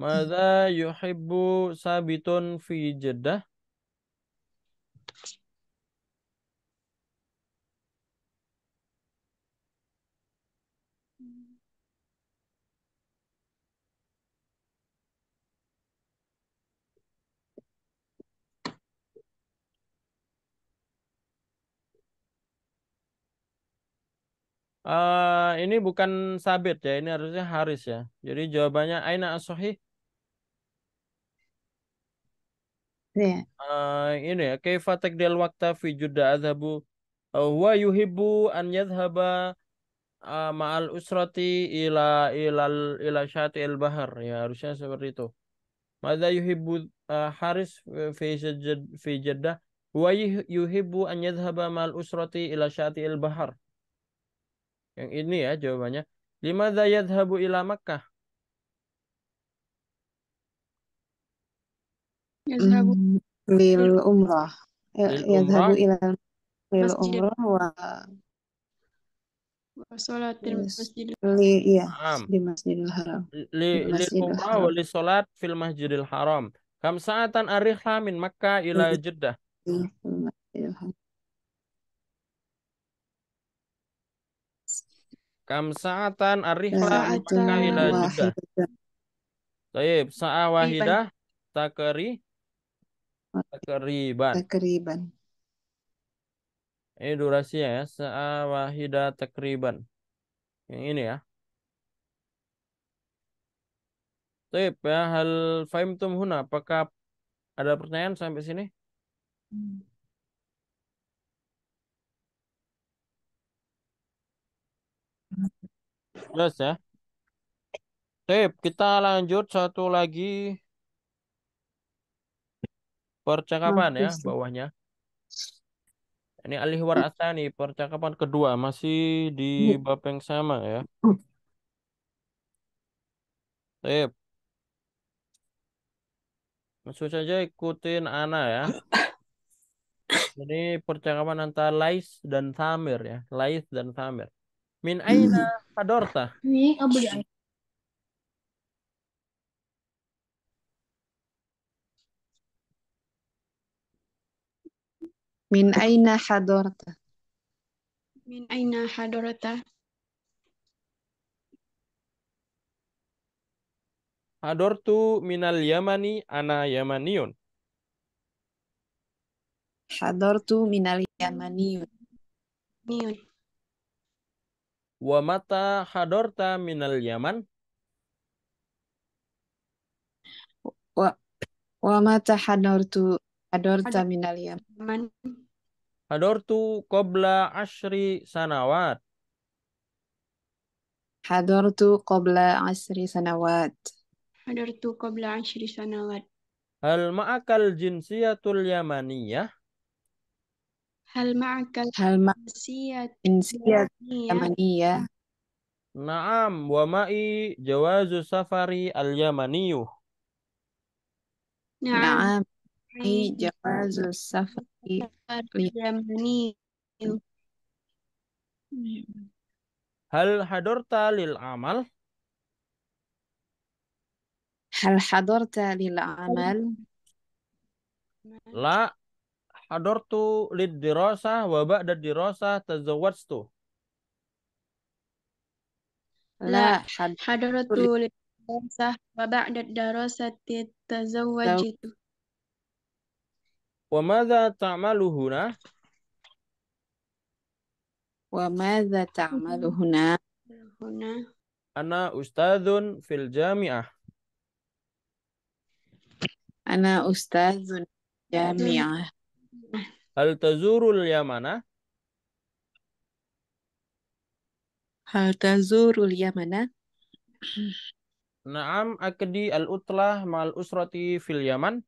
Mada yuhibbu sabitun fi jeddah? Uh, ah, ini bukan sabit ya, ini harusnya Haris ya. Jadi jawabannya aina Asohih. yeah. Iya. uh, ini ya kaifa taqdil waqta fi judda adhabu uh, eh, wa yuhibbu an yadhhaba uh, ma'al usrati ila ilal ila el bahar ya harusnya seperti itu madza yuhibbu uh, Haris fi fi jadda wa yuhibbu an yadhhaba ma'al usrati ila al bahar yang ini ya jawabannya lima yadhhabu ila Makkah lil iya. umrah yadhabu ila lil umrah wa Wasolatil masjid. Li, iya, di Masjidil Haram. Li, li umrah wa solat fil Masjidil Haram. Kam sa'atan arihla min Makkah ila iya. Jeddah. Iya, Kam sa'atan arihla min Makkah ila Jeddah. Taib, sa'a wahidah takari Takriban. Takriban. Ini durasinya ya. Sa'a wahida takriban. Yang ini ya. Tip ya. Hal fahimtum huna. Apakah ada pertanyaan sampai sini? Hmm. Jelas ya. Tip, kita lanjut satu lagi Percakapan ya, bawahnya. Ini alihwar asani, iya. percakapan kedua masih di iya. bab yang sama ya. Sip. Maksud saja ikutin Ana ya. Ini percakapan antara Lais dan Samir ya. Lais dan Samir. Min aina hadorta? Hmm. Ini, oh, abu Min aina hadorta? Min aina hadorta? Hadortu minal yamani ana yamaniun. Hadortu minal yamaniun. Niun. Wa hadorta minal yaman? Wa, wa mata hadortu Hadorta minal Yaman. Ya. Hadortu qabla ashri sanawat. Hadortu qabla ashri sanawat. tu qabla ashri sanawat. Hal ma'akal jinsiyatul yamaniyah? Hal ma'akal Hal ma jinsia yamaniyah? Naam, wa ma'i jawazu safari al yamaniyuh Naam. Naam. Ay, ya paso, safari. Yamani. Hal hadorta lil amal? Hal hadorta lil amal? La hadortu lid dirasa wa ba'da dirasa tazawwajtu. La hadortu lid dirasa wa ba'da dirasa itu. Wa madza huna? Wa madza huna? Ana ustadzun fil jami'ah. Ana ustadzun jami'ah. Hal tazurul yamana? Hal tazurul yamana? Naam akdi al-utlah mal usrati fil yaman?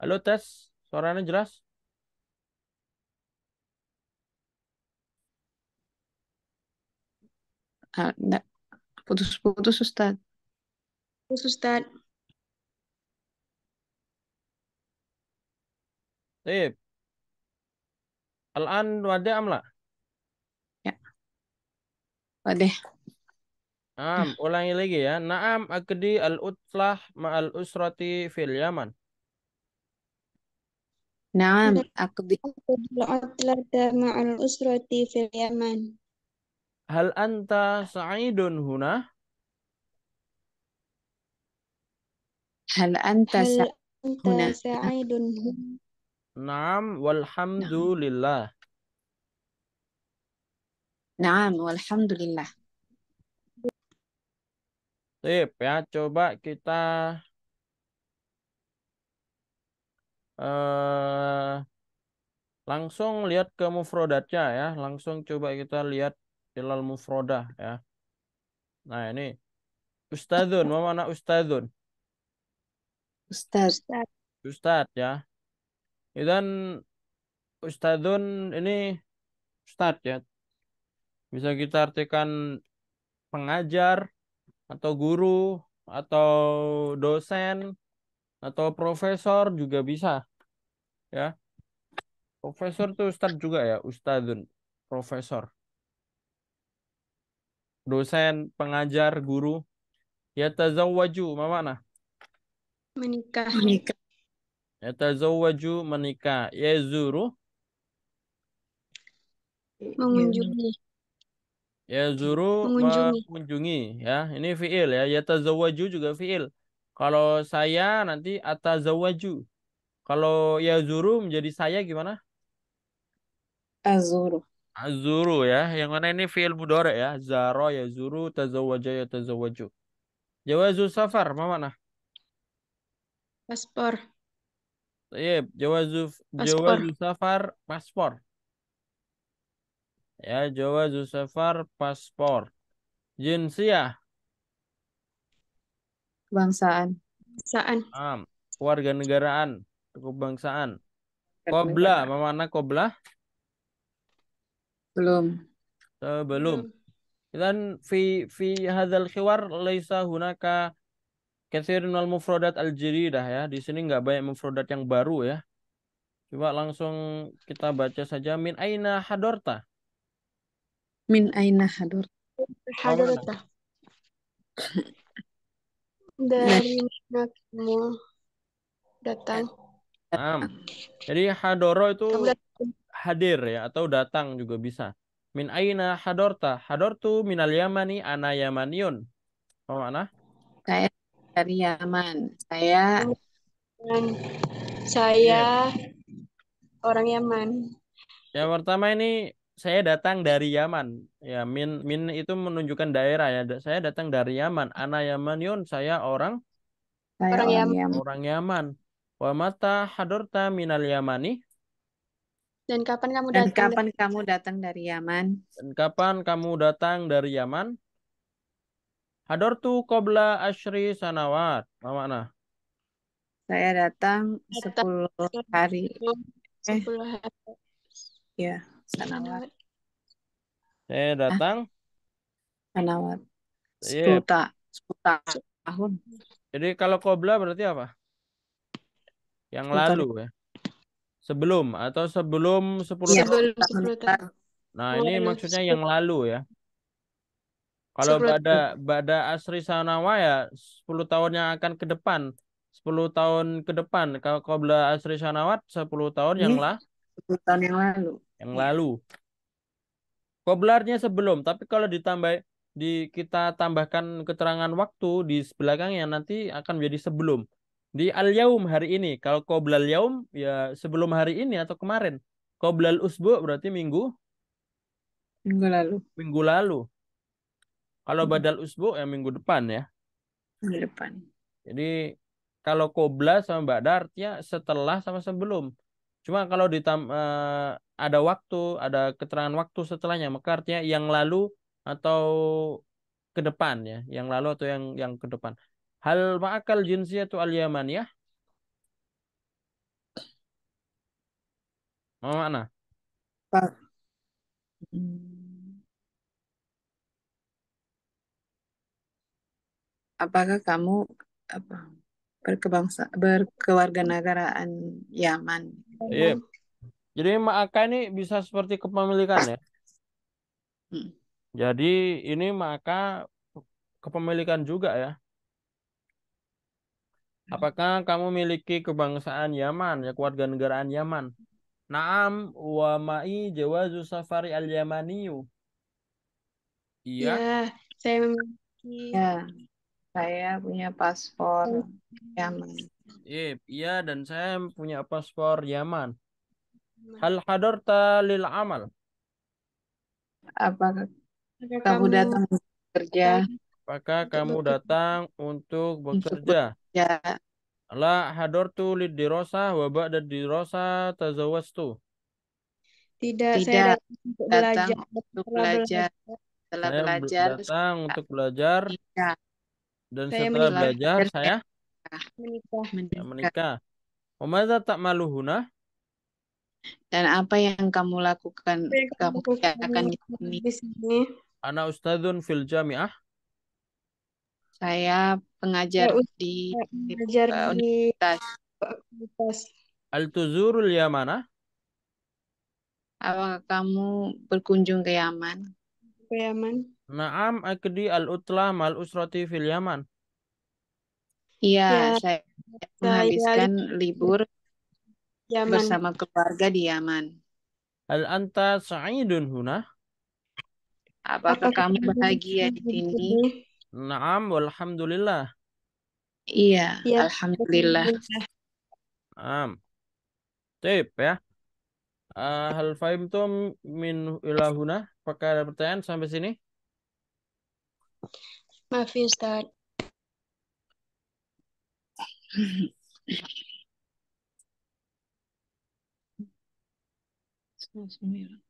Halo tes, suaranya jelas? Ah, Putus-putus Ustaz. Putus Ustaz. Sip. Al-an wadah amla? Ya. Wadah. Am, hmm. ulangi lagi ya. Naam akdi al-utlah ma'al usrati fil Yaman. Naam, aku bi. mع الأسرة في Hal anta sa'idun huna? Hal anta sa'idun huna? Naam, walhamdulillah. Naam, walhamdulillah. Sip, ya. Coba kita eh, langsung lihat ke mufrodatnya ya. Langsung coba kita lihat ilal mufrodah ya. Nah ini ustadzun, mana ustadzun? Ustaz. Ustaz ya. Dan ustadzun ini ustaz ya. Bisa kita artikan pengajar atau guru atau dosen atau profesor juga bisa ya profesor tuh ustad juga ya ustadun profesor dosen pengajar guru ya tazawwaju nah menikah menikah ya tazawwaju menikah ya zuru mengunjungi ya zuru mengunjungi. ya ini fiil ya ya tazawwaju juga fiil kalau saya nanti atazawwaju kalau ya Zuru menjadi saya gimana? Azuru. Azuru ya. Yang mana ini fi'il mudhari ya. Zara ya Zuru, tazawwaja ya tazawwaju. Jawazu safar, ma mana? Paspor. Iya, jawazu jawazu safar paspor. Ya, jawazu safar paspor. Jinsia. Bangsaan. Bangsaan. Um, warga negaraan kebangsaan. Kobla, mana kobla? Belum. Sebelum. Eh, belum. Dan fi fi hadzal khiwar laisa hunaka katsirun al mufradat al dah ya. Di sini nggak banyak mufradat yang baru ya. Coba langsung kita baca saja min aina hadorta. Min aina hadorta. Hadorta. Nah. Dari mana kamu datang? Naam. Jadi hadoro itu hadir ya atau datang juga bisa. Min aina hadorta? Hadortu minal yamani ana yamaniun. Apa makna? Saya dari Yaman. Saya saya iya. orang Yaman. Yang pertama ini saya datang dari Yaman. Ya, min min itu menunjukkan daerah ya. Saya datang dari Yaman. Ana saya orang orang Yaman. Orang Yaman. Wa mata hadorta minal Yamani? Dan kapan kamu datang? Dan kapan dari... kamu datang dari Yaman? Dan kapan kamu datang dari Yaman? Hadortu qabla asyri sanawat. Apa makna? Saya datang sepuluh hari. Sepuluh hari. Ya, sanawat. Saya ah. datang? sanawat. Iya. Sepuluh tahun. Jadi kalau qabla berarti apa? Yang Bentar. lalu ya. Sebelum atau sebelum 10 ya, tahun. Sebelum 10 tahun. Nah, oh, ini iya. maksudnya 10. yang lalu ya. Kalau pada pada asri sanawa ya 10 tahun yang akan ke depan. 10 tahun ke depan. Kalau qabla asri sanawat 10 tahun yang iya, lah 10 tahun yang lalu. Yang lalu. Qoblarnya sebelum, tapi kalau ditambah di kita tambahkan keterangan waktu di belakangnya nanti akan menjadi sebelum. Di al-yaum hari ini. Kalau qoblal yaum ya sebelum hari ini atau kemarin. Qoblal usbu berarti minggu minggu lalu. Minggu lalu. Kalau hmm. badal usbu ya minggu depan ya. Minggu depan. Jadi kalau qobla sama badar ya setelah sama sebelum. Cuma kalau di uh, eh, ada waktu, ada keterangan waktu setelahnya, maka artinya yang lalu atau ke depan ya, yang lalu atau yang yang ke depan. Hal ma'akal jinsiyatu al-yamaniyah? Mau mana? Apakah kamu apa berkebangsa berkewarganegaraan Yaman? Iya. Yep. Jadi maka ini bisa seperti kepemilikan ya. Hmm. Jadi ini maka kepemilikan juga ya. Apakah kamu memiliki kebangsaan Yaman, ya keluarga negaraan Yaman? Naam wa ma'i jawazu safari al-yamaniyu. Iya. Ya, saya memiliki. Ya, saya punya paspor oh. Yaman. Iya, iya dan saya punya paspor Yaman. Hal hadarta lil amal. Apakah kamu datang kerja? Apakah kamu datang untuk bekerja? Ya. La lid lidirosah wa ba'da dirosah tazawwastu. Tidak, Tidak saya datang untuk belajar. Setelah saya belajar. datang untuk belajar. Menikah. Dan saya setelah menikah. belajar saya menikah. Menikah. menikah. ta'malu huna? Dan apa yang kamu lakukan? Kamu akan di sini. Ana ustadzun fil jami'ah. Saya pengajar ya, di, pengajar uh, universitas. universitas. Al-Tuzurul Yamana? Ah? Apakah kamu berkunjung ke Yaman? Ke Yaman. Naam akdi al utlam mal-usrati fil Yaman. Iya, ya, saya menghabiskan ya, libur Yaman. bersama keluarga di Yaman. al anta sa'idun huna? Apakah kamu bahagia di sini? Naam, walhamdulillah. Iya, ya. alhamdulillah. Naam. Tip ya. Uh, hal itu min ilahuna? Apakah ada pertanyaan sampai sini? Maaf ya, Ustaz. Sembilan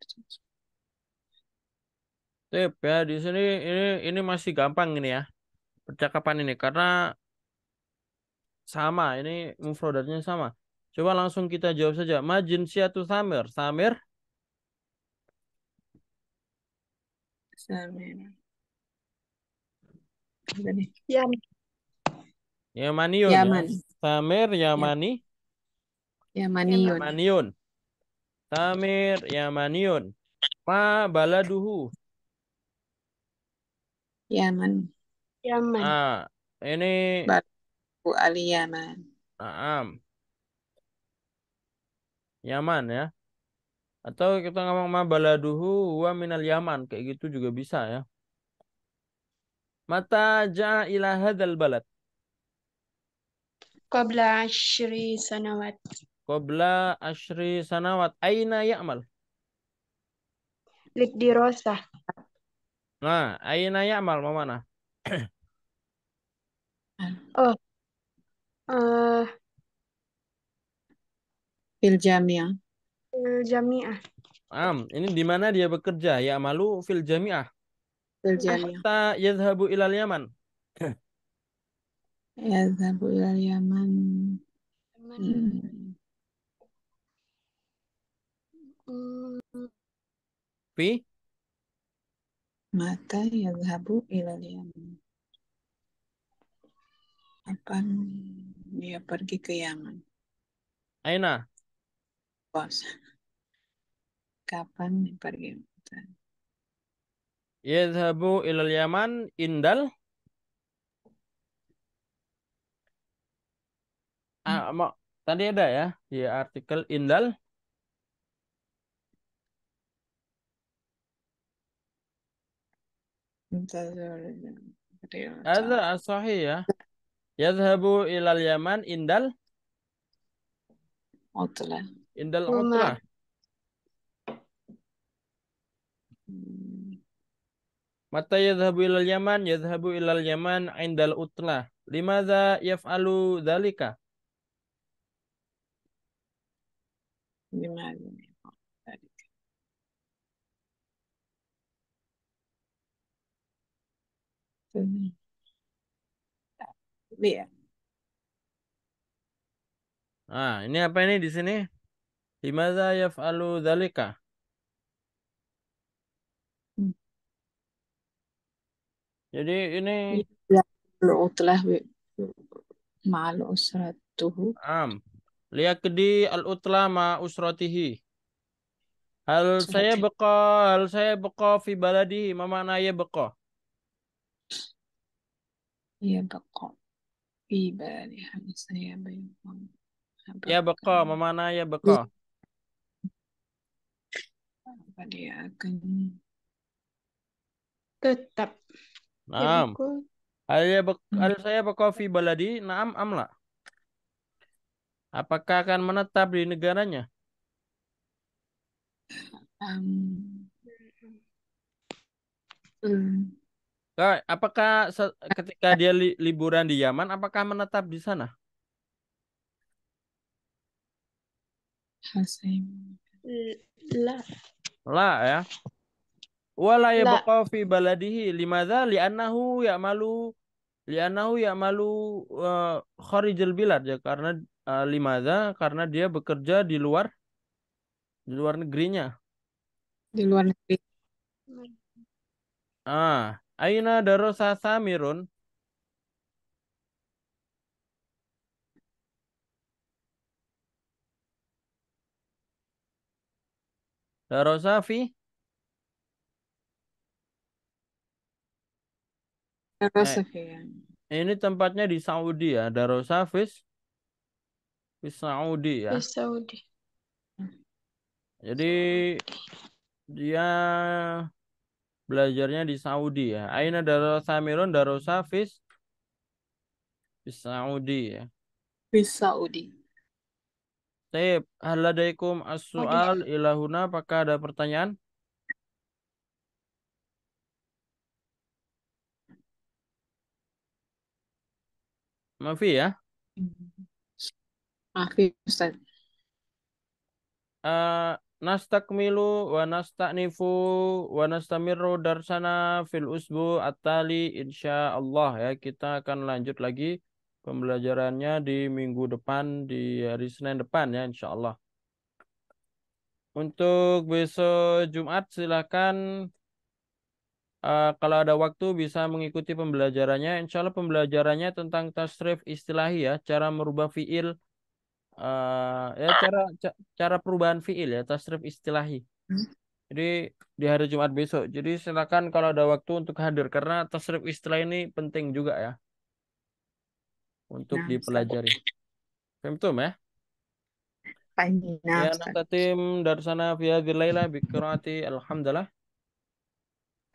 Tip ya di sini ini ini masih gampang ini ya percakapan ini karena sama ini mufrodatnya sama. Coba langsung kita jawab saja. majin siatu samir. Samir. Samir. Yaman. Yamaniun ya? Yaman. Ya. Samir Yamani. Yamaniun Samir Yamaniun Ma baladuhu. Yaman. Yaman. Ah, ini Batu Al Yaman. Ah, Yaman ya. Atau kita ngomong ma baladuhu wa minal Yaman kayak gitu juga bisa ya. Mata ila hadzal balad. Qabla asyri sanawat. Qabla asyri sanawat. Aina ya'mal? Lid Nah, nanya Amal, mau mana? oh. Uh, fil jami'ah. Fil jami'ah. Am, ini di mana dia bekerja? Ya malu fil jami'ah. Fil jami'ah. Ta yadhabu ilal Yaman. yadhabu ilal Yaman. Hmm. hmm. Fi? Mata yadhabu ilal yaman kapan dia pergi ke Yaman Aina bos kapan dia pergi yadhabu ilal yaman indal ah, hmm. ah, mau, tadi ada ya di artikel indal Ada Mata ya zahbu ilal yaman, ilal yaman, indal, indal, indal, indal, mata indal, indal, indal, indal, indal, indal, indal, indal, indal, indal, indal, indal, indal, indal, indal, indal, Ini ya. Ah, ini apa ini di sini? Limaza yaf'alu dzalika? Hmm. Jadi ini iya, utlah ma'al usratuhu. Am. Liyakdi al-utla ma usratihi. Hal saya beko hal saya beko fi baladi, mama naya beko بقى في بالي بقى يبقى أكن تتب نعم apa dia akan tetap سيا ya, بقى ya, hmm. saya بلدي نعم naam لا Apakah akan menetap di negaranya? Um, um, Apakah ketika dia li liburan di Yaman, apakah menetap di sana? Hasim. La. ya. Wala yabqa fi baladihi limadza li'annahu ya'malu li'annahu ya'malu uh, kharijal bilad ya karena uh, eh, limadza karena dia bekerja di luar di luar negerinya. Di luar negeri. Ah, Aina darosa Samirun? Darosa fi? Darosa eh, fi. Ya. ini tempatnya di Saudi ya, darosa fi. Fis Saudi ya. Fis Saudi. Jadi dia belajarnya di Saudi ya. Aina darosa Samirun darosa fis di Saudi ya. Di Saudi. Taib, haladaikum as-su'al okay. ilahuna apakah ada pertanyaan? Maafi ya? Maafi, Ustaz. Uh, nastakmilu wa nasta'nifu wa nastamiru darsana fil usbu insya Allah ya kita akan lanjut lagi pembelajarannya di minggu depan di hari Senin depan ya insya Allah. untuk besok Jumat silakan uh, kalau ada waktu bisa mengikuti pembelajarannya insya Allah pembelajarannya tentang tasrif istilahi ya cara merubah fiil uh, ya cara cara perubahan fiil ya tasrif istilahi. Hmm. Jadi di hari Jumat besok. Jadi silakan kalau ada waktu untuk hadir karena tasrif istilah ini penting juga ya untuk nah, dipelajari. Femtum ya? ya. Nah, ya tim dari sana via dilaila bikrati alhamdulillah.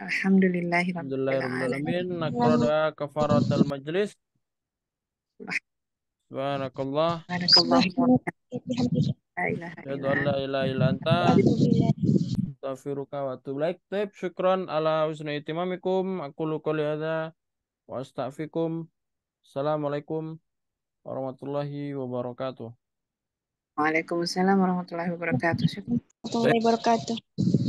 Alhamdulillah. Alhamdulillah. Alhamdulillah. Alhamdulillah. Alhamdulillah. Alhamdulillah. Alhamdulillah. Barakallah. Assalamualaikum warahmatullahi wabarakatuh. Waalaikumsalam warahmatullahi wabarakatuh. Warahmatullahi wabarakatuh.